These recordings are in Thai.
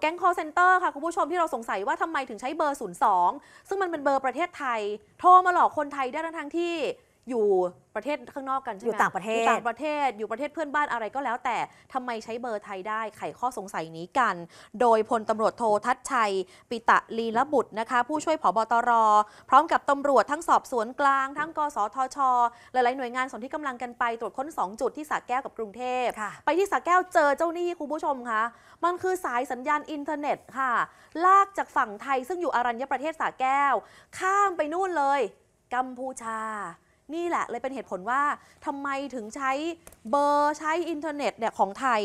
แก๊ง call center ค่ะ คุณผู้ชมที่เราสงสัยว่าทำไมถึงใช้เบอร์ 02 ซึ่งมันเป็นเบอร์ประเทศไทย โทรมาหลอกคนไทยได้ทั้งที่อยู่ประเทศข้างนอกกันใช่ไหมอยู่ต่างประเทศอยู่ต่างประเทศ อยู่ประเทศเพื่อนบ้านอะไรก็แล้ว แต่ทำไมใช้เบอร์ไทยได้ไขข้อสงสัยนี้กัน โดยพลตำรวจโททัชชัย ปิตะลีละบุตรนะคะ ผู้ช่วยผบตรพร้อมกับตำรวจทั้งสอบสวนกลาง ทั้งกสทช หลายๆหน่วยงานส่วนที่กำลังกันไปตรวจค้น 2 จุดที่สระแก้วกับกรุงเทพไปที่สระแก้วเจอเจ้าหนี้คุณผู้ชมคะ มันคือสายสัญญาณอินเทอร์เน็ตค่ะ ลากจากฝั่งไทยซึ่งอยู่อรัญญประเทศสระแก้ว ข้ามไปนู่นเลยกัมพูชานี่แหละ เลยเป็นเหตุผลว่าทำไมถึงใช้เบอร์ใช้อินเทอร์เน็ตเนี่ยของไทย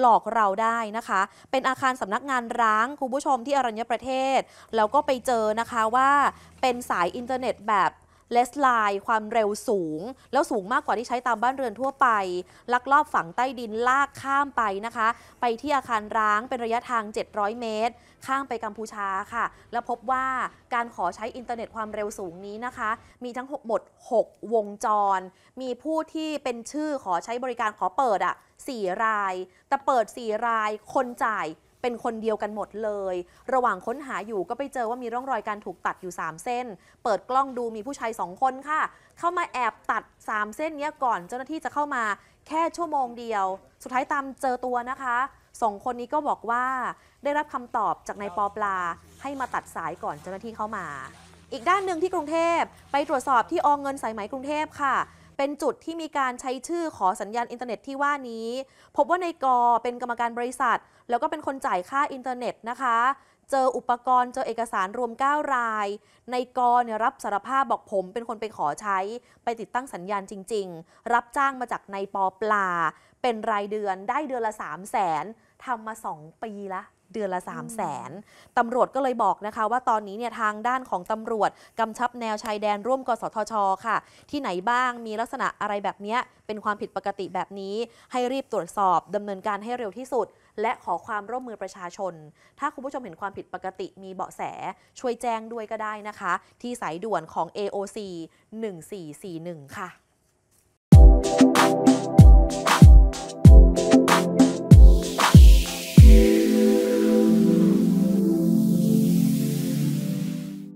หลอกเราได้นะคะ เป็นอาคารสำนักงานร้าง คุณผู้ชมที่อรัญญประเทศแล้วก็ไปเจอนะคะว่าเป็นสายอินเทอร์เน็ตแบบเลสไลน์ความเร็วสูง แล้วสูงมากกว่าที่ใช้ตามบ้านเรือนทั่วไป ลักลอบฝังใต้ดินลากข้ามไปนะคะ ไปที่อาคารร้างเป็นระยะทาง 700 เมตร ข้ามไปกัมพูชาค่ะ แล้วพบว่าการขอใช้อินเทอร์เน็ตความเร็วสูงนี้นะคะ มีทั้งหมด 6 วงจร มีผู้ที่เป็นชื่อขอใช้บริการขอเปิดอะ่ะ 4 ราย แต่เปิด 4 รายคนจ่ายเป็นคนเดียวกันหมดเลย ระหว่างค้นหาอยู่ก็ไปเจอว่ามีร่องรอยการถูกตัดอยู่3เส้น เปิดกล้องดูมีผู้ชาย 2 คนค่ะ เข้ามาแอบตัด 3 เส้นนี้ก่อนเจ้าหน้าที่จะเข้ามาแค่ชั่วโมงเดียว สุดท้ายตามเจอตัวนะคะ สองคนนี้ก็บอกว่า ได้รับคำตอบจากนายปอปลา ให้มาตัดสายก่อนเจ้าหน้าที่เข้ามา อีกด้านหนึ่งที่กรุงเทพ ไปตรวจสอบที่อองเงินสายไหมกรุงเทพค่ะเป็นจุดที่มีการใช้ชื่อขอสัญญาณอินเทอร์เน็ตที่ว่านี้ พบว่าในกอเป็นกรรมการบริษัท แล้วก็เป็นคนจ่ายค่าอินเทอร์เน็ตนะคะ เจออุปกรณ์เจอเอกสารรวม 9 รายในกอเนี่ยรับสารภาพบอกผมเป็นคนไปขอใช้ไปติดตั้งสัญญาณจริง ๆ รับจ้างมาจากในปอปลาเป็นรายเดือนได้เดือนละ 3 0 0 0 0นทำมา2ปีละเดือนละ 3 0 0 0 0นตำรวจก็เลยบอกนะคะว่าตอนนี้เนี่ยทางด้านของตำรวจกำชับแนวชายแดนร่วม กสทช ค่ะ ที่ไหนบ้างมีลักษณะอะไรแบบนี้เป็นความผิดปกติแบบนี้ให้รีบตรวจสอบดำเนินการให้เร็วที่สุด และขอความร่วมมือประชาชน ถ้าคุณผู้ชมเห็นความผิดปกติมีเบาะแส ช่วยแจ้งด้วยก็ได้นะคะ ที่สายด่วนของ AOC 1441 ค่ะ